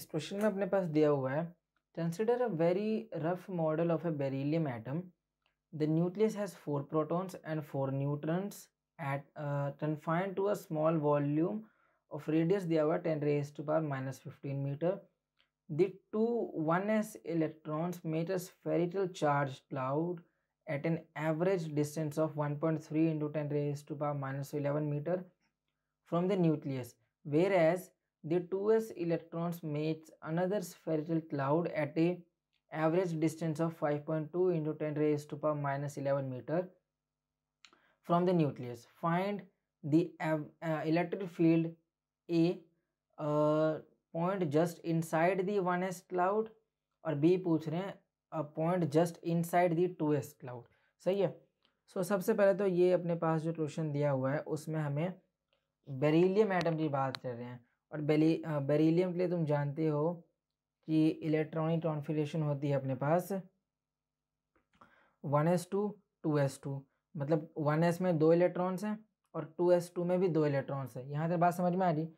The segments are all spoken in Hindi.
इस क्वेश्चन में अपने पास दिया हुआ है consider a very rough model of a beryllium atom the nucleus has four protons and four neutrons at confined to a small volume of radius दिया हुआ ten raise to power minus fifteen metre electrons met 1s electrons charge cloud at an average distance of one point three into ten raise to power minus eleven metre from the nucleus whereas the 2s electrons meets another spherical cloud at a average distance of 5.2 into 10 raised to power minus 11 meter from the nucleus find the uh, electric field a uh, point just inside the 1s cloud और बी पूछ रहे हैं point just inside the two S cloud सही है सो so, सबसे पहले तो ये अपने पास जो क्वेश्चन दिया हुआ है उसमें हमें बेरीलियम एटम की बात कर रहे हैं और बेली बेरीलियम के लिए तुम जानते हो कि इलेक्ट्रॉनिक कॉन्फिग्रेशन होती है अपने पास one S two two S two मतलब वन एस में दो इलेक्ट्रॉन्स हैं और टू एस टू में भी दो इलेक्ट्रॉन्स हैं यहाँ तक बात समझ में आ रही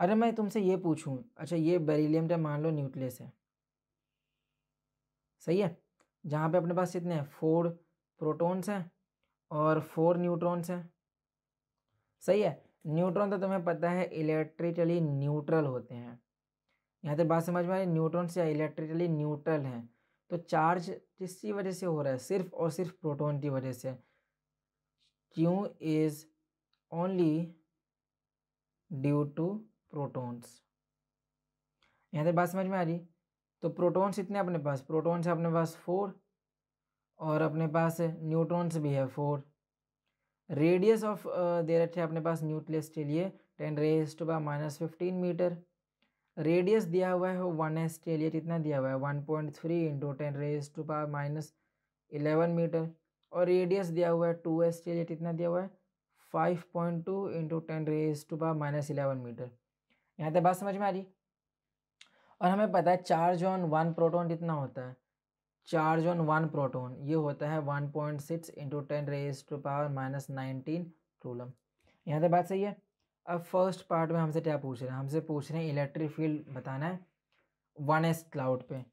अरे मैं तुमसे ये पूछूँ अच्छा ये बेरीलीम का मान लो न्यूक्लियस है सही है जहाँ पे अपने पास कितने हैं फोर प्रोटॉन्स हैं और फोर न्यूट्रॉन्स हैं सही है न्यूट्रॉन तो तुम्हें पता है इलेक्ट्रिकली न्यूट्रल होते हैं यहाँ तक तो बात समझ में आई न्यूट्रॉन्स या इलेक्ट्रिकली न्यूट्रल हैं तो चार्ज किसकी वजह से हो रहा है सिर्फ और सिर्फ प्रोटॉन की वजह से Q is only due to protons यहाँ तक तो बात समझ में आ रही तो प्रोटॉन्स इतने अपने पास प्रोटॉन्स है अपने पास फोर और अपने पास न्यूट्रॉन्स भी है फोर रेडियस ऑफ uh, दे रखे अपने पास न्यूक्लियस के लिए ten raise to power minus fifteen metre radius दिया हुआ है वन एस के लिए कितना दिया हुआ है one point three into ten raise to power minus eleven metre और रेडियस दिया हुआ है टू एस के लिए कितना दिया हुआ है five point two into ten raise to power minus eleven metre यहाँ तक बात समझ में आ रही और हमें पता है चार्ज ऑन वन प्रोटोन कितना होता है चार्ज ऑन वन प्रोटोन ये होता है one point six into ten raise to power minus nineteen coulomb यहाँ तक बात सही है अब फर्स्ट पार्ट में हमसे क्या पूछ रहे हैं हमसे पूछ रहे हैं इलेक्ट्रिक फील्ड बताना है वन एस क्लाउड पे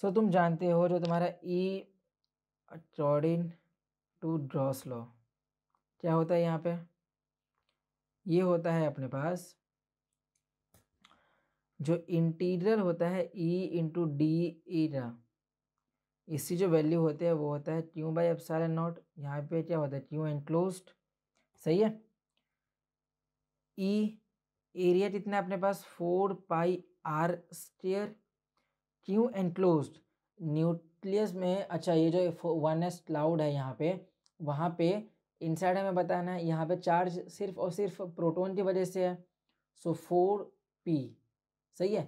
सो तुम जानते हो जो तुम्हारा ई ट्रॉडिन टू ड्रॉस लॉ क्या होता है यहाँ पे ये होता है अपने पास जो इंटीरियर होता है ई इंटू डी ई का इसकी जो वैल्यू होती है वो होता है क्यू बाई एन नॉट यहाँ पे क्या होता है क्यू एनक्लोज सही है ई e एरिया कितना अपने पास four pi r square q enclosed nucleus में अच्छा ये जो वन एस क्लाउड है यहाँ पे वहाँ पे इनसाइड हमें बताना है यहाँ पे चार्ज सिर्फ और सिर्फ प्रोटोन की वजह से है सो फोर पी सही है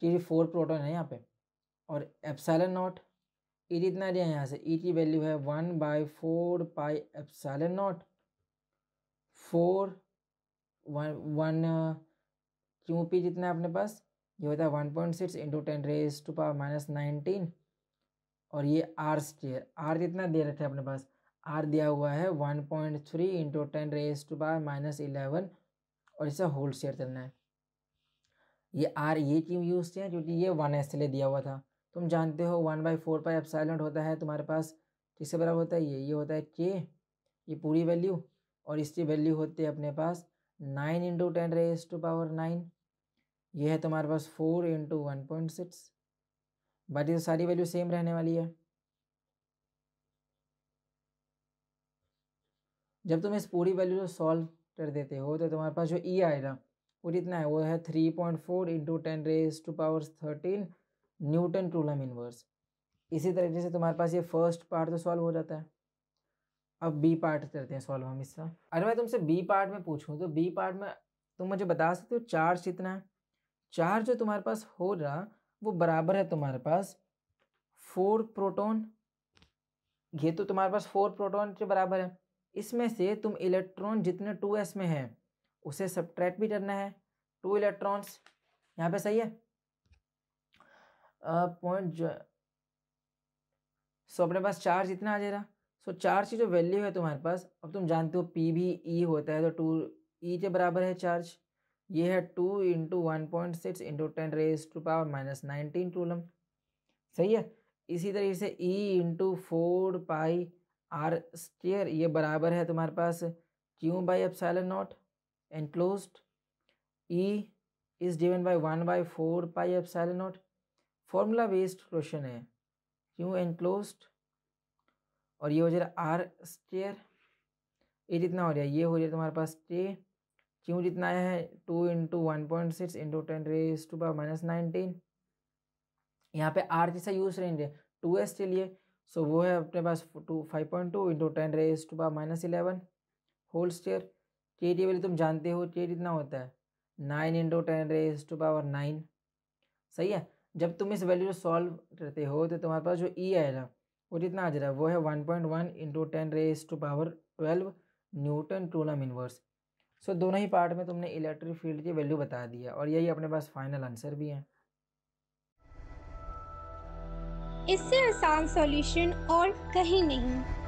क्योंकि फोर प्रोटोन है यहाँ पे और एप्साइलन नॉट ई टी इतना दिया है यहाँ से ई टी वैल्यू है one by four pi n naught four one one q p जितना है अपने पास ये होता है one point six into ten raise to power minus nineteen और ये आर स्टेयर आर जितना दे रहे थे अपने पास आर दिया हुआ है one point three into ten raise to power minus eleven और इसे होल स्टेयर चलना है ये आर ये क्यों यूज़ किया क्योंकि ये वन एस लिए दिया हुआ था तुम जानते हो one by four pi epsilon होता है तुम्हारे पास किससे बराबर होता है ये ये होता है के ये पूरी वैल्यू और इसकी वैल्यू होती है अपने पास nine into ten raise to power nine ये है तुम्हारे पास four into one point six बाकी तो सारी वैल्यू सेम रहने वाली है जब तुम इस पूरी वैल्यू को सॉल्व कर देते हो तो तुम्हारे पास जो ई e आएगा वो कितना है वो है three point four into ten raise to power thirteen newton coulomb inverse इसी तरीके से तुम्हारे पास ये फर्स्ट पार्ट तो सॉल्व हो जाता है अब बी पार्ट करते हैं सॉल्व हम इसका अगर मैं तुमसे बी पार्ट में पूछूँ तो बी पार्ट में तुम मुझे बता सकते हो चार्ज कितना है चार्ज जो तुम्हारे पास हो रहा वो बराबर है तुम्हारे पास फोर प्रोटोन ये तो तुम्हारे पास फोर प्रोटोन के बराबर है इसमें से तुम इलेक्ट्रॉन जितने टू एस में हैं उसे सब्ट्रैक्ट भी करना है टू इलेक्ट्रॉन्स यहाँ पे सही है पॉइंट जो सो अपने पास चार्ज इतना आ जा रहा सो चार्ज की जो वैल्यू है तुम्हारे पास अब तुम जानते हो पी भी ई e होता है तो टू ई e के बराबर है चार्ज ये है two into one point six into ten raise to power minus nineteen coulomb सही है इसी तरीके से e into four pi r square ये बराबर है तुम्हारे पास q by f epsilon naught enclosed e is given by one by four pi f epsilon naught formula based question है क्यों एनक्लोज और ये हो जा रहा आर स्टेयर ये जितना हो रहा है ये हो जाए तुम्हारे पास टे क्यों जितना आया है two into one point six into ten raise to power minus nineteen यहाँ पे आर जैसा यूज रेंज है टू एस के लिए सो वो है अपने पास two five point two into ten raise to power minus eleven whole square के टी वैल्यू तुम जानते हो के जितना होता है nine into ten raise to power nine सही है जब तुम इस वैल्यू को सॉल्व करते हो तो तुम्हारे पास जो ई e आएगा वो कितना आ जा रहा है वो है one point one into ten raise to power twelve newton coulomb inverse so दोनों ही पार्ट में तुमने इलेक्ट्रिक फील्ड की वैल्यू बता दिया और यही अपने पास फाइनल आंसर भी है इससे आसान सॉल्यूशन और कहीं नहीं